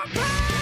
my pain!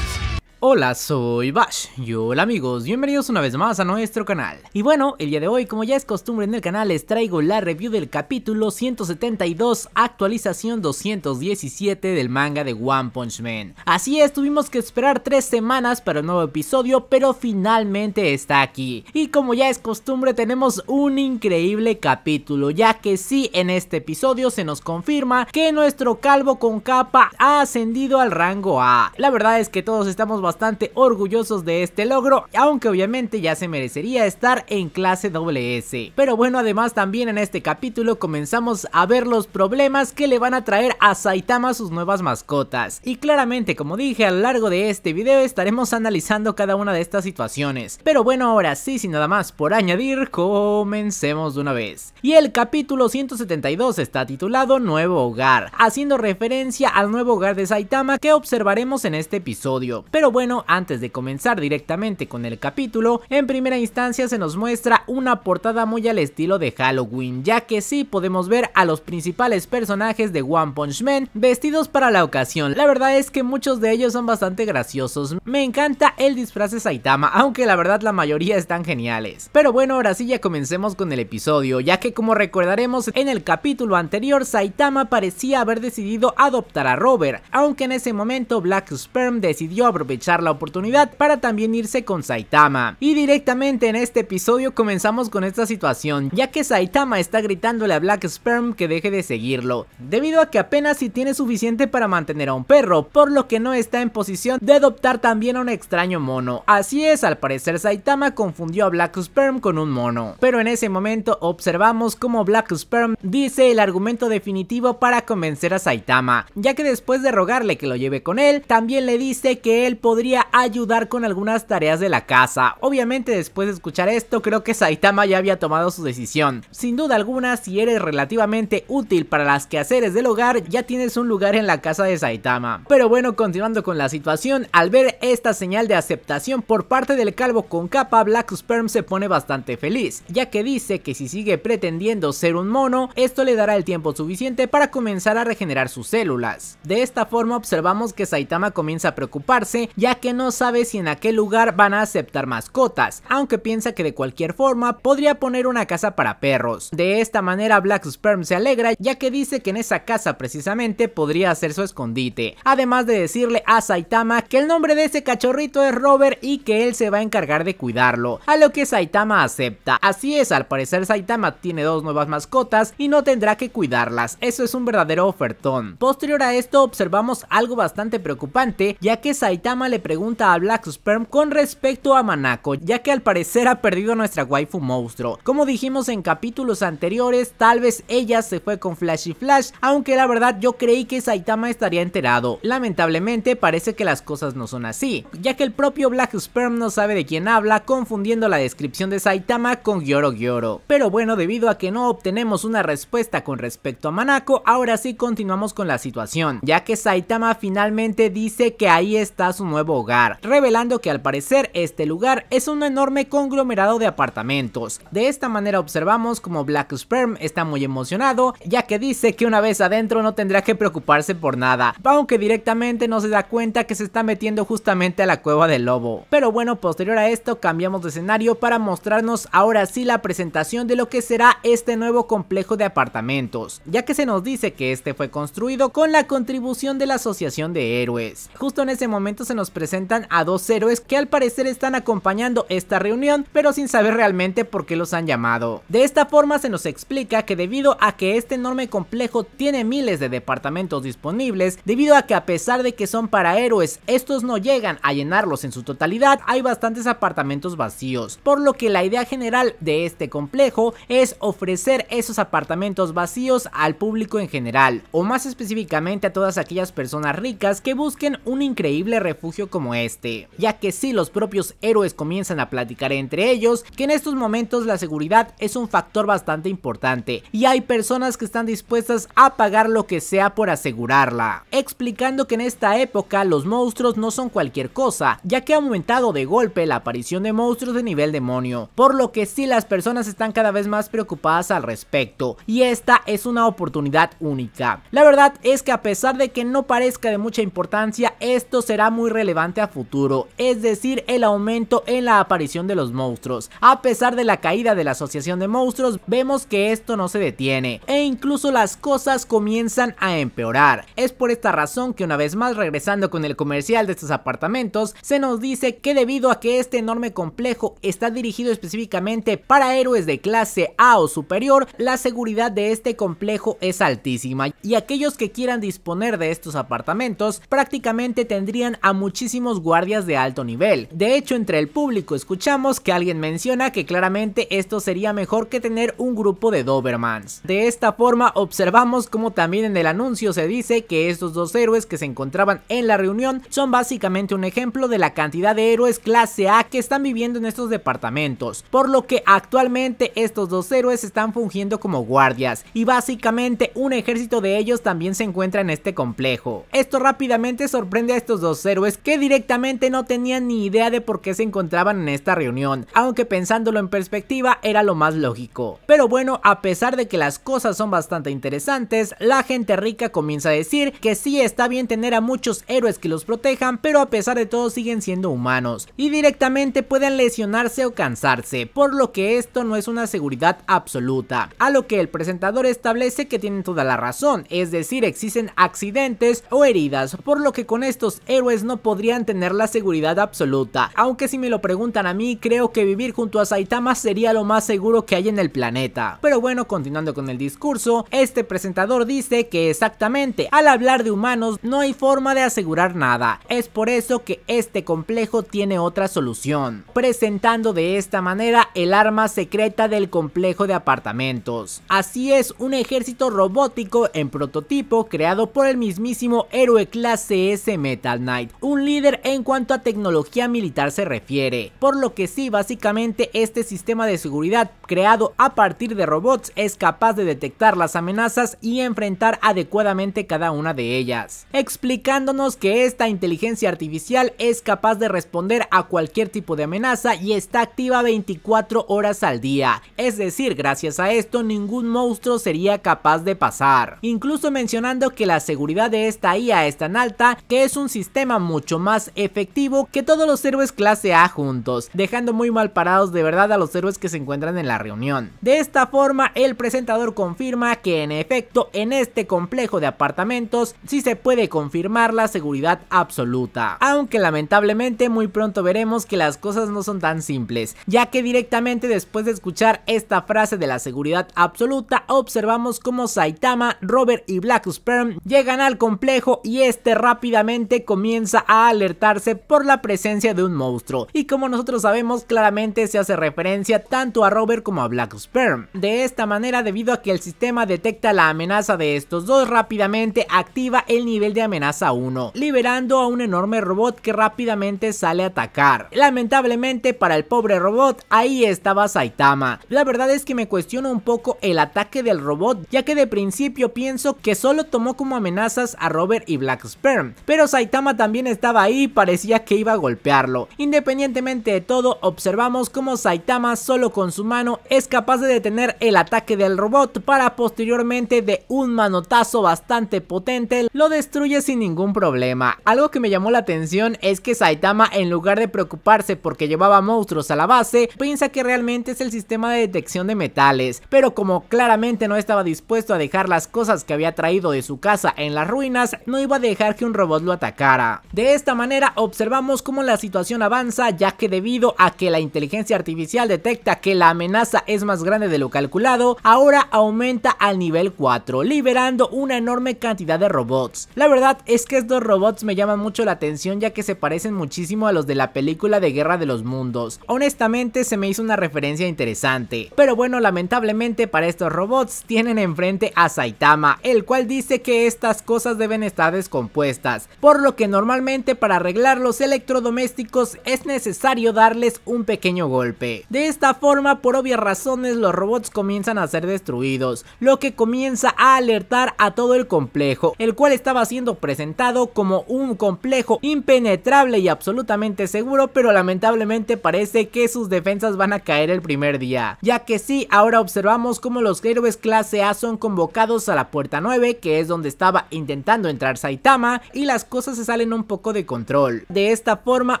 Hola, soy Bash y hola amigos, bienvenidos una vez más a nuestro canal. Y bueno, el día de hoy, como ya es costumbre en el canal, les traigo la review del capítulo 172, actualización 217 del manga de One Punch Man. Así es, tuvimos que esperar tres semanas para el nuevo episodio, pero finalmente está aquí. Y como ya es costumbre, tenemos un increíble capítulo, ya que sí, en este episodio se nos confirma que nuestro calvo con capa ha ascendido al rango A. La verdad es que todos estamos bastante bastante orgullosos de este logro, aunque obviamente ya se merecería estar en clase WS. Pero bueno, además también en este capítulo comenzamos a ver los problemas que le van a traer a Saitama sus nuevas mascotas. Y claramente, como dije, a lo largo de este video estaremos analizando cada una de estas situaciones. Pero bueno, ahora sí, sin nada más por añadir, comencemos de una vez. Y el capítulo 172 está titulado Nuevo Hogar, haciendo referencia al nuevo hogar de Saitama que observaremos en este episodio. Pero bueno, bueno, antes de comenzar directamente con el capítulo, en primera instancia se nos muestra una portada muy al estilo de Halloween, ya que sí podemos ver a los principales personajes de One Punch Man vestidos para la ocasión. La verdad es que muchos de ellos son bastante graciosos. Me encanta el disfraz de Saitama, aunque la verdad la mayoría están geniales. Pero bueno, ahora sí ya comencemos con el episodio, ya que como recordaremos en el capítulo anterior, Saitama parecía haber decidido adoptar a Robert, aunque en ese momento Black Sperm decidió aprovechar la oportunidad para también irse con Saitama. Y directamente en este episodio comenzamos con esta situación, ya que Saitama está gritándole a Black Sperm que deje de seguirlo, debido a que apenas si tiene suficiente para mantener a un perro, por lo que no está en posición de adoptar también a un extraño mono. Así es, al parecer Saitama confundió a Black Sperm con un mono. Pero en ese momento observamos como Black Sperm dice el argumento definitivo para convencer a Saitama, ya que después de rogarle que lo lleve con él, también le dice que él podría ayudar con algunas tareas de la casa. Obviamente después de escuchar esto creo que Saitama ya había tomado su decisión. Sin duda alguna si eres relativamente útil para las quehaceres del hogar ya tienes un lugar en la casa de Saitama. Pero bueno continuando con la situación al ver esta señal de aceptación por parte del calvo con capa Black Sperm se pone bastante feliz ya que dice que si sigue pretendiendo ser un mono esto le dará el tiempo suficiente para comenzar a regenerar sus células. De esta forma observamos que Saitama comienza a preocuparse ya que no sabe si en aquel lugar van a aceptar mascotas, aunque piensa que de cualquier forma podría poner una casa para perros. De esta manera Black Sperm se alegra ya que dice que en esa casa precisamente podría ser su escondite, además de decirle a Saitama que el nombre de ese cachorrito es Robert y que él se va a encargar de cuidarlo, a lo que Saitama acepta. Así es, al parecer Saitama tiene dos nuevas mascotas y no tendrá que cuidarlas, eso es un verdadero ofertón. Posterior a esto observamos algo bastante preocupante ya que Saitama le pregunta a Black Sperm con respecto a Manako, ya que al parecer ha perdido a nuestra waifu monstruo. Como dijimos en capítulos anteriores, tal vez ella se fue con Flash y Flash, aunque la verdad yo creí que Saitama estaría enterado. Lamentablemente parece que las cosas no son así, ya que el propio Black Sperm no sabe de quién habla, confundiendo la descripción de Saitama con Gyoro Gyoro. Pero bueno, debido a que no obtenemos una respuesta con respecto a Manako, ahora sí continuamos con la situación, ya que Saitama finalmente dice que ahí está su nuevo hogar, revelando que al parecer este lugar es un enorme conglomerado de apartamentos. De esta manera observamos como Black Sperm está muy emocionado, ya que dice que una vez adentro no tendrá que preocuparse por nada, aunque directamente no se da cuenta que se está metiendo justamente a la cueva del lobo. Pero bueno, posterior a esto cambiamos de escenario para mostrarnos ahora sí la presentación de lo que será este nuevo complejo de apartamentos, ya que se nos dice que este fue construido con la contribución de la Asociación de Héroes. Justo en ese momento se nos presentan a dos héroes que al parecer están acompañando esta reunión, pero sin saber realmente por qué los han llamado. De esta forma se nos explica que debido a que este enorme complejo tiene miles de departamentos disponibles, debido a que a pesar de que son para héroes, estos no llegan a llenarlos en su totalidad, hay bastantes apartamentos vacíos, por lo que la idea general de este complejo es ofrecer esos apartamentos vacíos al público en general, o más específicamente a todas aquellas personas ricas que busquen un increíble refugio como este, ya que si los propios héroes comienzan a platicar entre ellos, que en estos momentos la seguridad es un factor bastante importante y hay personas que están dispuestas a pagar lo que sea por asegurarla, explicando que en esta época los monstruos no son cualquier cosa, ya que ha aumentado de golpe la aparición de monstruos de nivel demonio, por lo que sí las personas están cada vez más preocupadas al respecto y esta es una oportunidad única. La verdad es que a pesar de que no parezca de mucha importancia, esto será muy relevante a futuro, es decir, el aumento en la aparición de los monstruos. A pesar de la caída de la asociación de monstruos, vemos que esto no se detiene e incluso las cosas comienzan a empeorar. Es por esta razón que una vez más regresando con el comercial de estos apartamentos, se nos dice que debido a que este enorme complejo está dirigido específicamente para héroes de clase A o superior, la seguridad de este complejo es altísima y aquellos que quieran disponer de estos apartamentos prácticamente tendrían a muchísimos guardias de alto nivel. De hecho, entre el público escuchamos que alguien menciona que claramente esto sería mejor que tener un grupo de Dobermans. De esta forma observamos como también en el anuncio se dice que estos dos héroes que se encontraban en la reunión son básicamente un ejemplo de la cantidad de héroes clase A que están viviendo en estos departamentos, por lo que actualmente estos dos héroes están fungiendo como guardias y básicamente un ejército de ellos también se encuentra en este complejo. Esto rápidamente sorprende a estos dos héroes que directamente no tenían ni idea de por qué se encontraban en esta reunión, aunque pensándolo en perspectiva era lo más lógico. Pero bueno, a pesar de que las cosas son bastante interesantes, la gente rica comienza a decir que sí está bien tener a muchos héroes que los protejan, pero a pesar de todo siguen siendo humanos y directamente pueden lesionarse o cansarse, por lo que esto no es una seguridad absoluta. A lo que el presentador establece que tienen toda la razón, es decir, existen accidentes o heridas, por lo que con estos héroes no podrían tener la seguridad absoluta. Aunque si me lo preguntan a mí, creo que vivir junto a Saitama sería lo más seguro que hay en el planeta. Pero bueno, continuando con el discurso, este presentador dice que exactamente, al hablar de humanos no hay forma de asegurar nada. Es por eso que este complejo tiene otra solución, presentando de esta manera el arma secreta del complejo de apartamentos. Así es, un ejército robótico en prototipo creado por el mismísimo héroe clase S Metal Knight, líder en cuanto a tecnología militar se refiere, por lo que sí, básicamente este sistema de seguridad creado a partir de robots es capaz de detectar las amenazas y enfrentar adecuadamente cada una de ellas, explicándonos que esta inteligencia artificial es capaz de responder a cualquier tipo de amenaza y está activa 24 horas al día, es decir, gracias a esto ningún monstruo sería capaz de pasar, incluso mencionando que la seguridad de esta IA es tan alta que es un sistema mucho más efectivo que todos los héroes clase A juntos, dejando muy mal parados de verdad a los héroes que se encuentran en la reunión. De esta forma, el presentador confirma que en efecto en este complejo de apartamentos sí se puede confirmar la seguridad absoluta, aunque lamentablemente muy pronto veremos que las cosas no son tan simples, ya que directamente después de escuchar esta frase de la seguridad absoluta, observamos cómo Saitama, Robert y Black Sperm llegan al complejo y este rápidamente comienza a alertarse por la presencia de un monstruo, y como nosotros sabemos claramente se hace referencia tanto a Robert como a Black Sperm. De esta manera debido a que el sistema detecta la amenaza de estos dos rápidamente activa el nivel de amenaza 1, liberando a un enorme robot que rápidamente sale a atacar. Lamentablemente para el pobre robot ahí estaba Saitama. La verdad es que me cuestiono un poco el ataque del robot ya que de principio pienso que solo tomó como amenazas a Robert y Black Sperm, pero Saitama también está ahí parecía que iba a golpearlo. Independientemente de todo, observamos cómo Saitama solo con su mano es capaz de detener el ataque del robot para posteriormente de un manotazo bastante potente lo destruye sin ningún problema. Algo que me llamó la atención es que Saitama en lugar de preocuparse porque llevaba monstruos a la base, piensa que realmente es el sistema de detección de metales, pero como claramente no estaba dispuesto a dejar las cosas que había traído de su casa en las ruinas, no iba a dejar que un robot lo atacara. De esta manera observamos cómo la situación avanza ya que debido a que la inteligencia artificial detecta que la amenaza es más grande de lo calculado, ahora aumenta al nivel 4, liberando una enorme cantidad de robots. La verdad es que estos robots me llaman mucho la atención ya que se parecen muchísimo a los de la película de Guerra de los Mundos. Honestamente se me hizo una referencia interesante, pero bueno lamentablemente para estos robots tienen enfrente a Saitama, el cual dice que estas cosas deben estar descompuestas, por lo que normalmente para arreglar los electrodomésticos es necesario darles un pequeño golpe. De esta forma, por obvias razones, los robots comienzan a ser destruidos, lo que comienza a alertar a todo el complejo, el cual estaba siendo presentado como un complejo impenetrable y absolutamente seguro, pero lamentablemente parece que sus defensas van a caer el primer día, ya que sí, ahora observamos como los héroes clase A son convocados a la puerta 9, que es donde estaba intentando entrar Saitama, y las cosas se salen un poco de control. De esta forma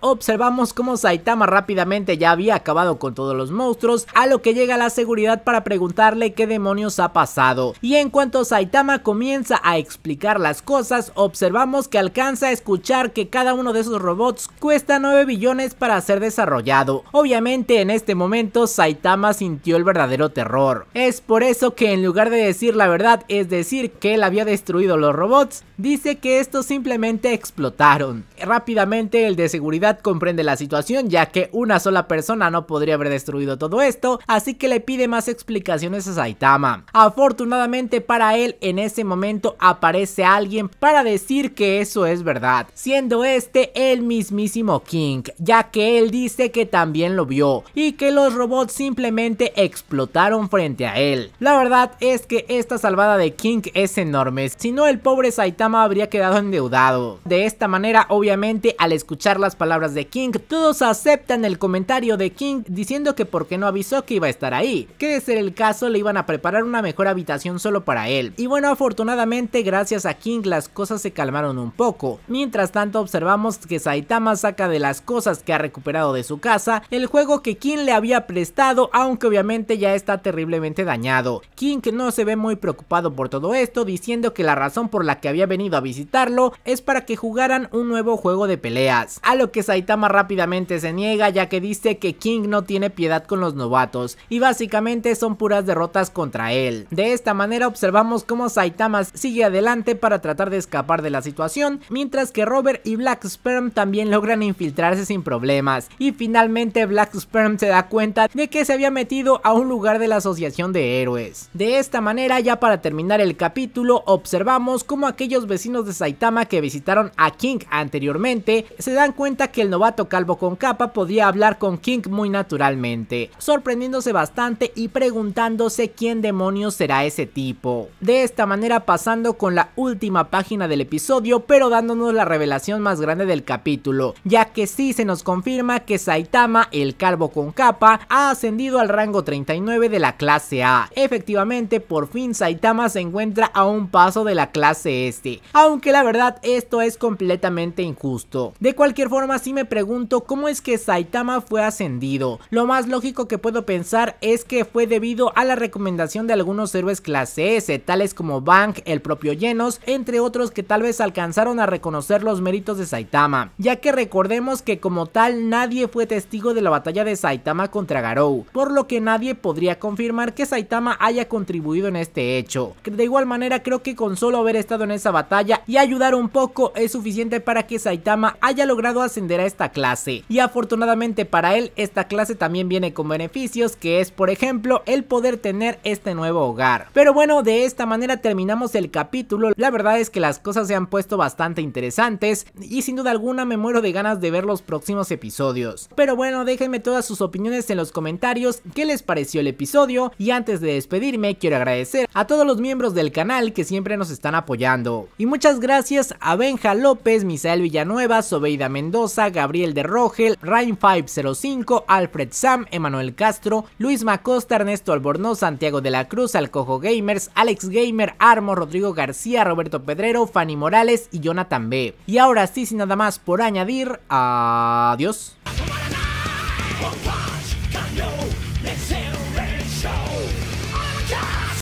observamos cómo Saitama rápidamente ya había acabado con todos los monstruos, a lo que llega la seguridad para preguntarle qué demonios ha pasado. Y en cuanto Saitama comienza a explicar las cosas, observamos que alcanza a escuchar que cada uno de esos robots cuesta 9 billones para ser desarrollado. Obviamente en este momento Saitama sintió el verdadero terror. Es por eso que en lugar de decir la verdad, es decir que él había destruido los robots, dice que estos simplemente explotaron. Rápidamente el de seguridad comprende la situación ya que una sola persona no podría haber destruido todo esto, así que le pide más explicaciones a Saitama. Afortunadamente para él en ese momento aparece alguien para decir que eso es verdad, siendo este el mismísimo King, ya que él dice que también lo vio y que los robots simplemente explotaron frente a él. La verdad es que esta salvada de King es enorme, si no el pobre Saitama habría quedado endeudado. De esta manera obviamente al escuchar las palabras de King, todos aceptan el comentario de King diciendo que porque no avisó que iba a estar ahí, que de ser el caso le iban a preparar una mejor habitación solo para él. Y bueno, afortunadamente gracias a King las cosas se calmaron un poco. Mientras tanto observamos que Saitama saca de las cosas que ha recuperado de su casa el juego que King le había prestado, aunque obviamente ya está terriblemente dañado. King no se ve muy preocupado por todo esto, diciendo que la razón por la que había venido a visitarlo es para que jugaran un nuevo juego de peleas, a lo que Saitama rápidamente se niega ya que dice que King no tiene piedad con los novatos y básicamente son puras derrotas contra él. De esta manera observamos cómo Saitama sigue adelante para tratar de escapar de la situación, mientras que Robert y Black Sperm también logran infiltrarse sin problemas y finalmente Black Sperm se da cuenta de que se había metido a un lugar de la asociación de héroes. De esta manera ya para terminar el capítulo observamos cómo aquellos vecinos de Saitama que visitaron a King anteriormente, se dan cuenta que el novato calvo con capa podía hablar con King muy naturalmente, sorprendiéndose bastante y preguntándose quién demonios será ese tipo. De esta manera pasando con la última página del episodio, pero dándonos la revelación más grande del capítulo, ya que sí se nos confirma que Saitama, el calvo con capa, ha ascendido al rango 39 de la clase A. Efectivamente, por fin Saitama se encuentra a un paso de la clase este, aunque la verdad esto es completamente injusto. De cualquier forma, si me pregunto cómo es que Saitama fue ascendido. Lo más lógico que puedo pensar es que fue debido a la recomendación de algunos héroes clase S, tales como Bank, el propio Genos entre otros que tal vez alcanzaron a reconocer los méritos de Saitama, ya que recordemos que como tal nadie fue testigo de la batalla de Saitama contra Garou, por lo que nadie podría confirmar que Saitama haya contribuido en este hecho. De igual manera creo que con solo haber estado en esa batalla y ayudar un poco es suficiente para que Saitama haya logrado ascender a esta clase. Y afortunadamente para él, esta clase también viene con beneficios, que es por ejemplo el poder tener este nuevo hogar. Pero bueno, de esta manera terminamos el capítulo. La verdad es que las cosas se han puesto bastante interesantes y sin duda alguna me muero de ganas de ver los próximos episodios. Pero bueno, déjenme todas sus opiniones en los comentarios, qué les pareció el episodio y antes de despedirme quiero agradecer a todos los miembros del canal que siempre nos están apoyando. Y muchas gracias a Benja López, Misael Villanueva, Sobeida Mendoza, Gabriel de Rogel, rain 505, Alfred Sam, Emanuel Castro, Luis Macosta, Ernesto Albornoz, Santiago de la Cruz, Alcojo Gamers, Alex Gamer, Armo, Rodrigo García, Roberto Pedrero, Fanny Morales y Jonathan B. Y ahora sí, sin nada más por añadir, adiós.